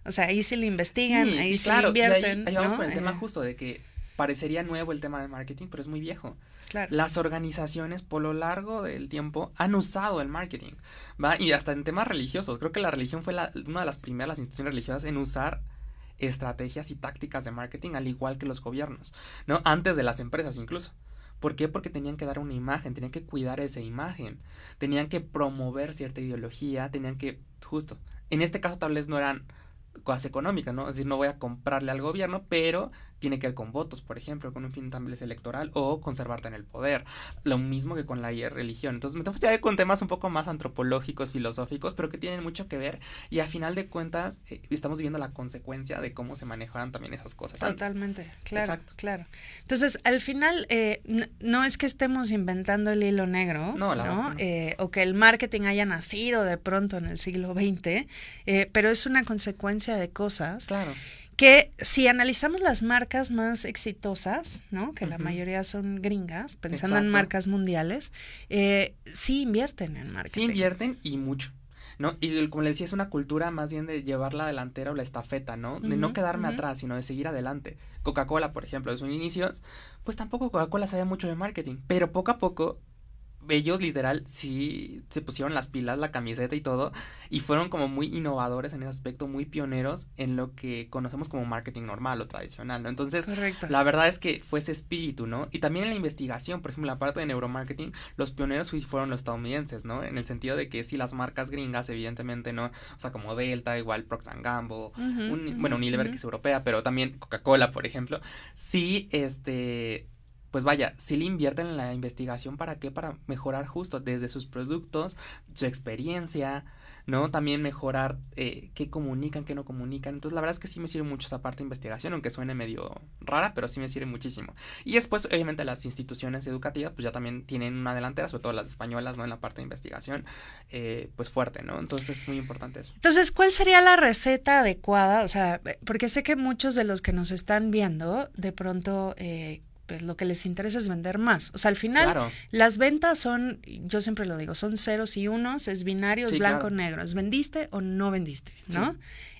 O sea, ahí sí le investigan, ahí sí, claro. invierten. Ahí, vamos con el tema justo de que parecería nuevo el tema de marketing, pero es muy viejo. Claro. Las organizaciones por lo largo del tiempo han usado el marketing, ¿va? Y hasta en temas religiosos. Creo que la religión fue una de las primeras instituciones religiosas en usar estrategias y tácticas de marketing, al igual que los gobiernos, ¿no? Antes de las empresas incluso. ¿Por qué? Porque tenían que dar una imagen, tenían que cuidar esa imagen, tenían que promover cierta ideología, tenían que, justo, en este caso tal vez no eran cosas económicas, ¿no? Es decir, no voy a comprarle al gobierno, pero tiene que ver con votos, por ejemplo, con un fin de electoral o conservarte en el poder. Lo mismo que con la religión. Entonces, metemos ya con temas un poco más antropológicos, filosóficos, pero que tienen mucho que ver y a final de cuentas eh, estamos viendo la consecuencia de cómo se manejaron también esas cosas. Totalmente, claro, claro. Entonces, al final, eh, no, es que estemos inventando el hilo negro, no, eh, o que el marketing haya nacido de pronto en el siglo XX, pero es una consecuencia de cosas. Claro que si analizamos las marcas más exitosas, ¿no? que la mayoría son gringas, pensando en marcas mundiales, eh, sí invierten en marketing. Sí invierten y mucho. ¿no? Y como le decía, es una cultura más bien de llevar la delantera o la estafeta, ¿no? De no quedarme atrás, sino de seguir adelante. Coca-Cola, por ejemplo, de sus inicios, pues tampoco Coca-Cola sabía mucho de marketing, pero poco a poco ellos literal sí se pusieron las pilas, la camiseta y todo, y fueron como muy innovadores en ese aspecto, muy pioneros en lo que conocemos como marketing normal o tradicional, ¿no? Entonces, la verdad es que fue ese espíritu, ¿no? Y también en la investigación, por ejemplo, la parte de neuromarketing, los pioneros fueron los estadounidenses, ¿no? En el sentido de que sí, las marcas gringas, evidentemente, ¿no? O sea, como Delta, igual Procter Gamble, un, bueno, Unilever que es europea, pero también Coca-Cola, por ejemplo, sí, este, pues vaya, si le invierten en la investigación, ¿para qué? Para mejorar justo desde sus productos, su experiencia, ¿no? También mejorar eh, qué comunican, qué no comunican. Entonces, la verdad es que sí me sirve mucho esa parte de investigación, aunque suene medio rara, pero sí me sirve muchísimo. Y después, obviamente, las instituciones educativas, pues ya también tienen una delantera, sobre todo las españolas, ¿no? En la parte de investigación, eh, pues fuerte, ¿no? Entonces, es muy importante eso. Entonces, ¿cuál sería la receta adecuada? O sea, porque sé que muchos de los que nos están viendo, de pronto... Eh, pues lo que les interesa es vender más. O sea, al final las ventas son, yo siempre lo digo, son ceros y unos, es binario, es blanco, o negro, es vendiste o no vendiste, ¿no?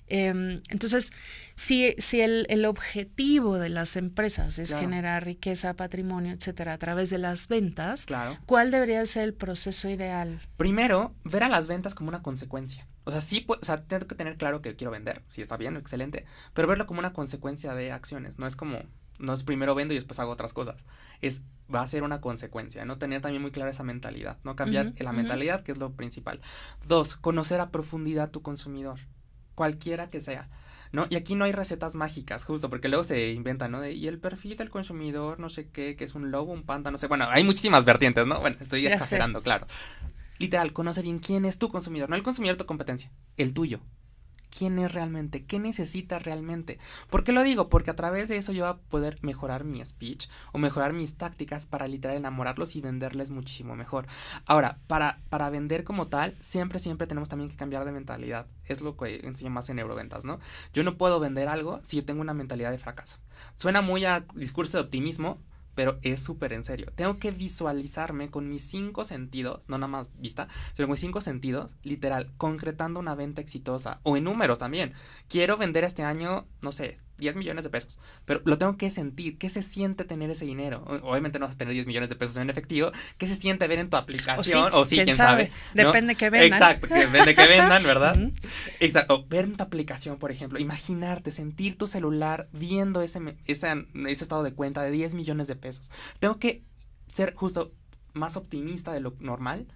Em, entonces, si, si el, objetivo de las empresas es generar riqueza, patrimonio, etcétera, a través de las ventas, ¿cuál debería ser el proceso ideal? Primero, ver a las ventas como una consecuencia. O sea, sí, o sea, tengo que tener claro que quiero vender, si está bien, excelente, pero verlo como una consecuencia de acciones, no es como no es primero vendo y después hago otras cosas. Es va a ser una consecuencia, ¿no? Tener también muy clara esa mentalidad, ¿no? Cambiar la mentalidad, que es lo principal. Dos, conocer a profundidad tu consumidor, cualquiera que sea. ¿No? Y aquí no hay recetas mágicas, justo, porque luego se inventan, ¿no? y el perfil del consumidor, no sé qué, que es un lobo, un panda, no sé. Bueno, hay muchísimas vertientes, ¿no? Bueno, estoy exagerando, claro. Literal, conocer bien quién es tu consumidor, no el consumidor de tu competencia, el tuyo quién es realmente, qué necesita realmente. ¿Por qué lo digo? Porque a través de eso yo voy a poder mejorar mi speech o mejorar mis tácticas para literal enamorarlos y venderles muchísimo mejor. Ahora, para, para vender como tal, siempre, siempre tenemos también que cambiar de mentalidad. Es lo que enseña más en Euroventas, ¿no? Yo no puedo vender algo si yo tengo una mentalidad de fracaso. Suena muy a discurso de optimismo, pero es súper en serio. Tengo que visualizarme con mis cinco sentidos, no nada más vista, sino con mis cinco sentidos, literal, concretando una venta exitosa o en números también. Quiero vender este año, no sé, 10 millones de pesos, pero lo tengo que sentir, ¿qué se siente tener ese dinero? Obviamente no vas a tener 10 millones de pesos en efectivo, ¿qué se siente ver en tu aplicación? O sí, quién, sabe. Depende que vendan. Exacto, depende que vendan, ¿verdad? Exacto, ver en tu aplicación, por ejemplo, imaginarte, sentir tu celular viendo ese, ese, ese estado de cuenta de 10 millones de pesos. Tengo que ser justo más optimista de lo normal,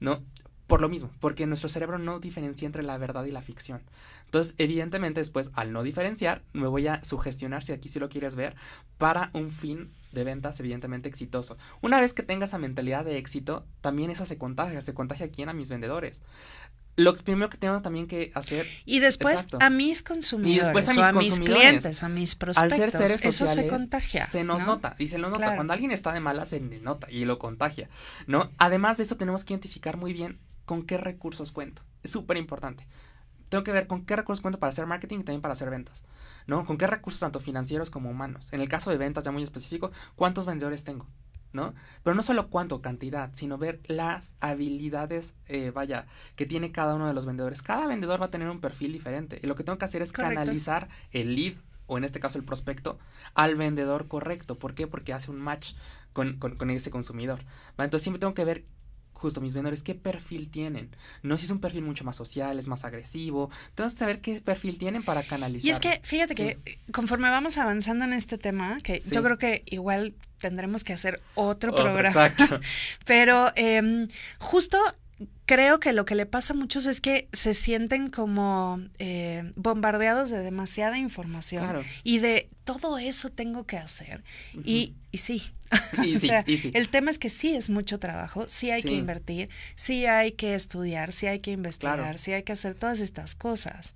¿no? Por lo mismo, porque nuestro cerebro no diferencia entre la verdad y la ficción. Entonces, evidentemente, después, al no diferenciar, me voy a sugestionar, si aquí sí lo quieres ver, para un fin de ventas evidentemente exitoso. Una vez que tenga esa mentalidad de éxito, también esa se contagia, se contagia aquí quién, a mis vendedores. Lo primero que tengo también que hacer. Y después a mis consumidores. Y después a mis, o a mis clientes, a mis prospectos. Al ser seres eso se contagia. Se nos nota. Y se nos nota. Cuando alguien está de malas, se nota y lo contagia. ¿no? Además de eso, tenemos que identificar muy bien con qué recursos cuento. Es súper importante. Tengo que ver con qué recursos cuento para hacer marketing y también para hacer ventas. ¿No? Con qué recursos tanto financieros como humanos. En el caso de ventas ya muy específico, ¿cuántos vendedores tengo? ¿no? Pero no solo cuánto, cantidad, sino ver las habilidades, eh, vaya, que tiene cada uno de los vendedores. Cada vendedor va a tener un perfil diferente. Y lo que tengo que hacer es canalizar el lead, o en este caso el prospecto, al vendedor correcto. ¿Por qué? Porque hace un match con, ese consumidor. Entonces siempre tengo que ver justo mis vendedores qué perfil tienen. No sé si es un perfil mucho más social, es más agresivo. Tenemos que saber qué perfil tienen para canalizar. Y es que, fíjate que conforme vamos avanzando en este tema, que yo creo que igual tendremos que hacer otro, programa. Pero em, justo creo que lo que le pasa a muchos es que se sienten como eh, bombardeados de demasiada información y de todo eso tengo que hacer. Y Y sí. El tema es que sí es mucho trabajo, sí hay que invertir, sí hay que estudiar, sí hay que investigar, sí hay que hacer todas estas cosas.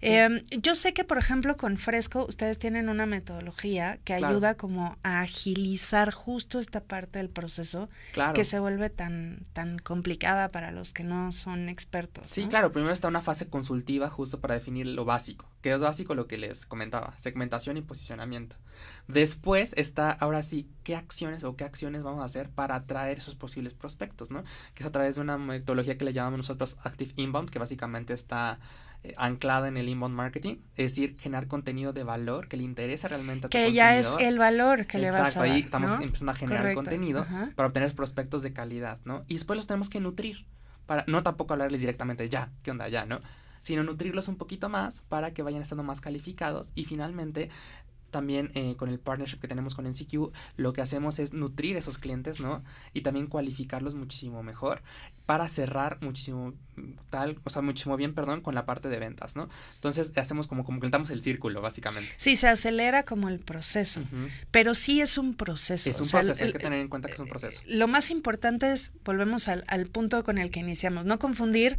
Em, yo sé que, por ejemplo, con Fresco ustedes tienen una metodología que ayuda como a agilizar justo esta parte del proceso que se vuelve tan, tan complicada para los que no son expertos. Sí, claro, primero está una fase consultiva justo para definir lo básico es básico lo que les comentaba, segmentación y posicionamiento. Después está ahora sí, qué acciones o qué acciones vamos a hacer para atraer esos posibles prospectos, ¿no? Que es a través de una metodología que le llamamos nosotros Active Inbound, que básicamente está eh, anclada en el inbound marketing, es decir, generar contenido de valor que le interesa realmente a tu Que ya es el valor que le vas a dar. ahí estamos empezando a generar contenido para obtener prospectos de calidad, ¿no? Y después los tenemos que nutrir. Para, no tampoco hablarles directamente, ya, ¿qué onda? Ya, ¿no? sino nutrirlos un poquito más para que vayan estando más calificados y finalmente también eh, con el partnership que tenemos con NCQ, lo que hacemos es nutrir esos clientes, ¿no? Y también cualificarlos muchísimo mejor para cerrar muchísimo tal, o sea, muchísimo bien, perdón, con la parte de ventas, ¿no? Entonces hacemos como, completamos el círculo, básicamente. Sí, se acelera como el proceso, pero sí es un proceso. Es un proceso, hay que tener en cuenta que es un proceso. Lo más importante es, volvemos al, al punto con el que iniciamos, no confundir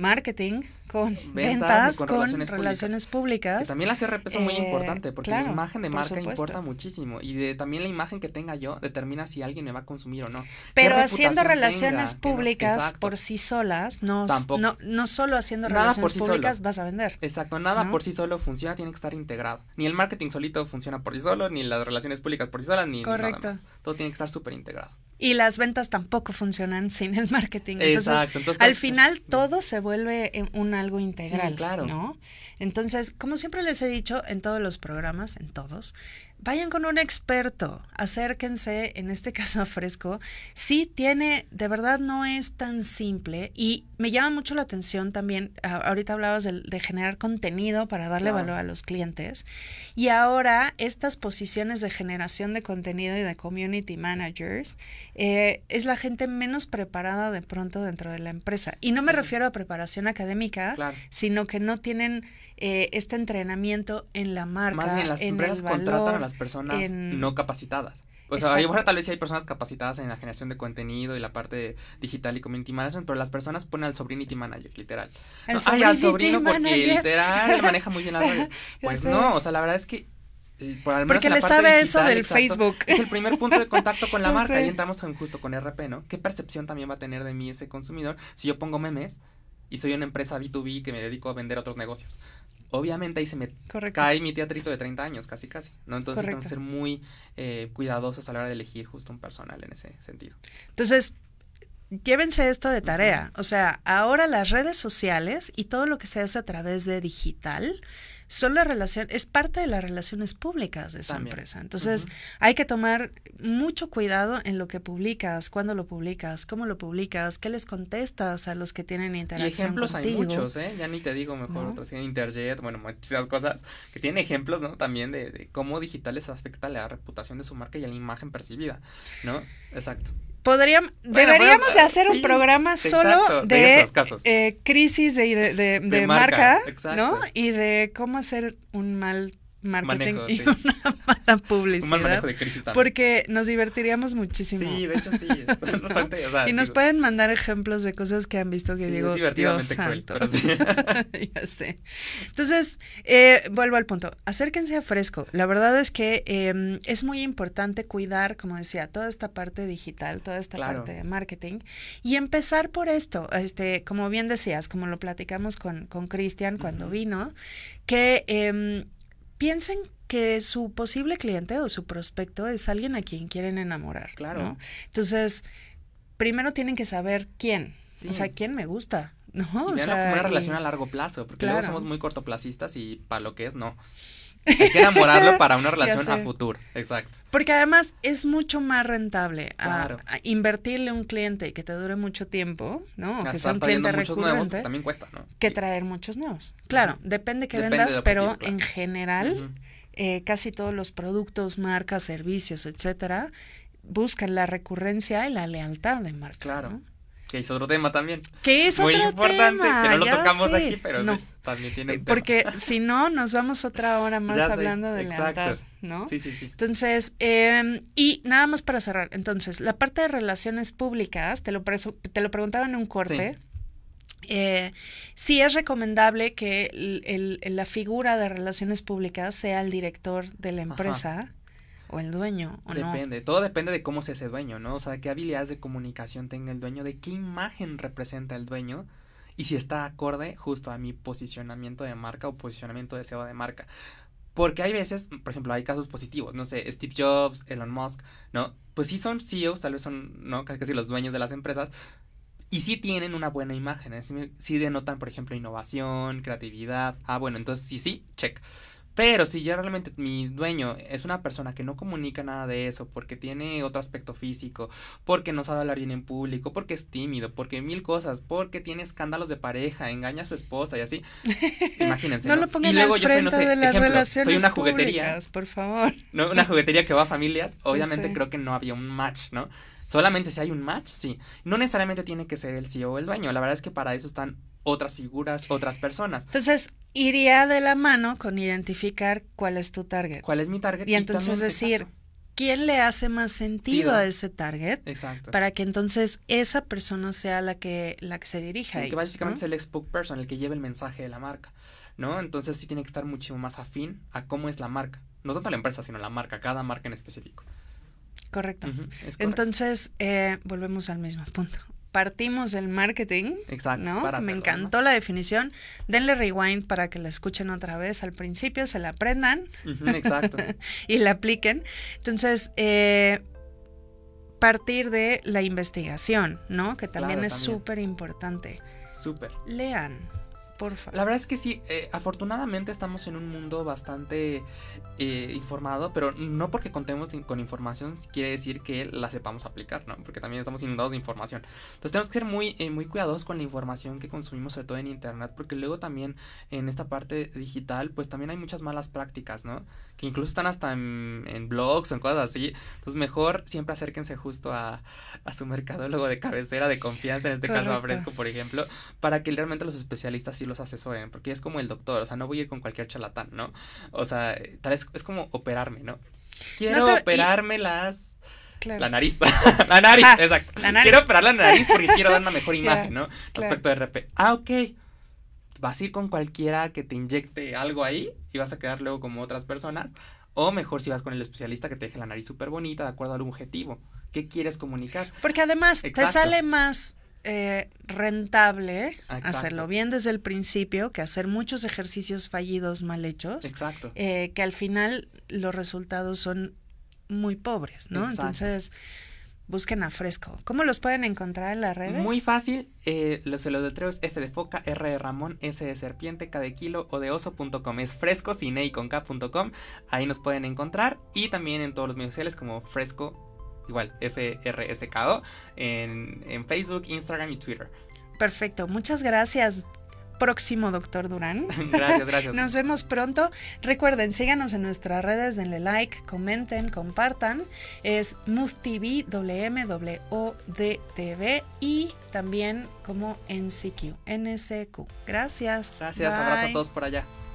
marketing, con ventas, con, relaciones, públicas. también la CRP son muy eh, importante porque la imagen de marca importa muchísimo y también la imagen que tenga yo determina si alguien me va a consumir o no. Pero haciendo relaciones públicas por sí solas, no, no, no solo haciendo relaciones públicas vas a vender. Exacto, nada por sí solo funciona, tiene que estar integrado. Ni el marketing solito funciona por sí solo, ni las relaciones públicas por sí solas, ni Correcto. Todo tiene que estar súper integrado y las ventas tampoco funcionan sin el marketing. Entonces, al final todo se vuelve eh, un algo integral, claro. ¿no? Entonces, como siempre les he dicho en todos los programas, en todos, vayan con un experto, acérquense, en este caso a Fresco, si tiene, de verdad no es tan simple y me llama mucho la atención también, ahorita hablabas de, generar contenido para darle valor a los clientes y ahora estas posiciones de generación de contenido y de community managers eh, es la gente menos preparada de pronto dentro de la empresa. Y no me refiero a preparación académica, sino que no tienen eh, este entrenamiento en la marca. Más bien las empresas contratan a las personas no capacitadas. Pues, sea, sea, bueno, tal vez sí hay personas capacitadas en la generación de contenido y la parte digital y community management, pero las personas ponen al sobrinity manager, literal. ay, al sobrino porque literal maneja muy bien las redes. Pues no, o sea, la verdad es que eh, por porque le sabe eso del Facebook. Es el primer punto de contacto con la marca y entramos justo con RP, ¿no? ¿Qué percepción también va a tener de mí ese consumidor si yo pongo memes y soy una empresa B2B que me dedico a vender otros negocios? obviamente ahí se me cae mi teatrito de 30 años, casi casi, ¿no? Entonces tenemos que ser muy eh, cuidadosos a la hora de elegir justo un personal en ese sentido. Entonces, llévense esto de tarea, o sea, ahora las redes sociales y todo lo que se hace a través de digital son la relación, es parte de las relaciones públicas de su empresa. Entonces, hay que tomar mucho cuidado en lo que publicas, cuándo lo publicas, cómo lo publicas, qué les contestas a los que tienen interacción. Y ejemplos hay muchos, ¿eh? Ya ni te digo mejor, otros, Interjet, bueno, muchas cosas que tienen ejemplos, ¿no? También de, cómo digitales afecta la reputación de su marca y la imagen percibida, ¿no? Exacto. Podríamos, deberíamos de hacer un programa solo de, eh, crisis de, de, de marca, marca ¿no? Y de cómo hacer un mal marketing y una mala publicidad. de crisis Porque nos divertiríamos muchísimo. Sí, de hecho sí. y nos pueden mandar ejemplos de cosas que han visto que digo, es Dios santo. ya sé. Entonces, eh, vuelvo al punto. Acérquense a Fresco. La verdad es que em, es muy importante cuidar, como decía, toda esta parte digital, toda esta parte de marketing y empezar por esto. Este, como bien decías, como lo platicamos con Cristian cuando vino, que... Em, piensen que su posible cliente o su prospecto es alguien a quien quieren enamorar. Claro. Entonces, primero tienen que saber quién. O sea, quién me gusta. No, o una relación a largo plazo, porque luego somos muy cortoplacistas y para lo que es, no. Hay que enamorarlo para una relación a futuro, exacto. Porque además es mucho más rentable ah, invertirle a un cliente que te dure mucho tiempo, ¿no? que sea un cliente recurrente. también cuesta, ¿no? Que traer muchos nuevos. Claro, depende que vendas, pero en general, eh, casi todos los productos, marcas, servicios, etcétera, buscan la recurrencia y la lealtad de marca. Claro. Que es otro tema también. Que es Muy otro importante, tema, que no lo tocamos aquí, pero sí. Eh, porque si no, nos vamos otra hora más hablando de la lealtad, ¿no? Sí, sí, sí. Entonces, em, y nada más para cerrar. Entonces, la parte de relaciones públicas, te lo, te lo preguntaba en un corte. Si eh, es recomendable que la figura de relaciones públicas sea el director de la empresa. o el dueño o depende todo depende de cómo sea ese dueño no o sea qué habilidades de comunicación tenga el dueño de qué imagen representa el dueño y si está acorde justo a mi posicionamiento de marca o posicionamiento deseado de marca. Porque hay veces, mm, por ejemplo, hay casos positivos, no sé, Steve Jobs, Elon Musk, ¿no? Pues sí son CEOs, tal vez son, ¿no? Casi, los dueños de las empresas, y sí tienen una buena imagen, ¿eh? sí, denotan, por ejemplo, innovación, creatividad. Ah, bueno, entonces sí, sí, check. Pero si ya realmente mi dueño es una persona que no comunica nada de eso, porque tiene otro aspecto físico, porque no sabe hablar bien en público, porque es tímido, porque mil cosas, porque tiene escándalos de pareja, engaña a su esposa y así. Imagínense. no, lo y luego yo no sé, de las relaciones soy una juguetería, por favor. ¿no? Una juguetería que va a familias, obviamente creo que no había un match, ¿no? Solamente si hay un match, sí. No necesariamente tiene que ser el CEO o el dueño. La verdad es que para eso están otras figuras, otras personas. Entonces, iría de la mano con identificar cuál es tu target. ¿Cuál es mi target? Y, entonces decir, ¿quién le hace más sentido a ese target? Exacto. Para que entonces esa persona sea la que, la que se dirija. Sí, que básicamente es el spokesperson, el que lleve el mensaje de la marca, ¿no? Entonces sí tiene que estar muchísimo más afín a cómo es la marca. No tanto la empresa, sino la marca, cada marca en específico. Correcto. Entonces, eh, volvemos al mismo punto. Partimos del marketing. Exacto. Me encantó la definición. Denle rewind para que la escuchen otra vez al principio, se la aprendan. exacto. y la apliquen. Entonces, eh, partir de la investigación, ¿no? Que también es súper importante. Súper. Lean la verdad es que sí, eh, afortunadamente estamos en un mundo bastante eh, informado, pero no porque contemos con información quiere decir que la sepamos aplicar, ¿no? Porque también estamos inundados de información. Entonces tenemos que ser muy, eh, muy cuidadosos con la información que consumimos, sobre todo en Internet, porque luego también en esta parte digital, pues también hay muchas malas prácticas, ¿no? Que incluso están hasta en, blogs o en cosas así. Entonces mejor siempre acérquense justo a, a su mercadólogo de cabecera de confianza, en este caso a Fresco, por ejemplo, para que realmente los especialistas sí los asesoren, porque es como el doctor, o sea, no voy a ir con cualquier charlatán, ¿no? O sea, tal vez es como operarme, ¿no? Quiero operarme las... La nariz, la nariz, exacto. Quiero operar la nariz porque quiero dar una mejor imagen, ¿no? Respecto de RP. Ah, ok. Vas a ir con cualquiera que te inyecte algo ahí y vas a quedar luego como otras personas. O mejor si vas con el especialista que te deje la nariz súper bonita, de acuerdo al objetivo. ¿Qué quieres comunicar? Porque además te sale más eh, rentable hacerlo bien desde el principio que hacer muchos ejercicios fallidos mal hechos. Exacto. Eh, que al final los resultados son muy pobres, ¿no? Entonces, busquen a Fresco. ¿Cómo los pueden encontrar en las redes? Muy fácil, eh, los, los es F de foca, R de Ramón, S de serpiente, K de kilo o de oso.com. Es fresco, e con Ahí nos pueden encontrar y también en todos los medios sociales como Fresco igual FRSKO, en, en Facebook, Instagram y Twitter. Perfecto, muchas gracias próximo, doctor Durán. Gracias, gracias. Nos vemos pronto. Recuerden, síganos en nuestras redes, denle like, comenten, compartan. Es t WMWODTV y también como NCQ, NSQ. Gracias. Gracias, abrazo a todos por allá.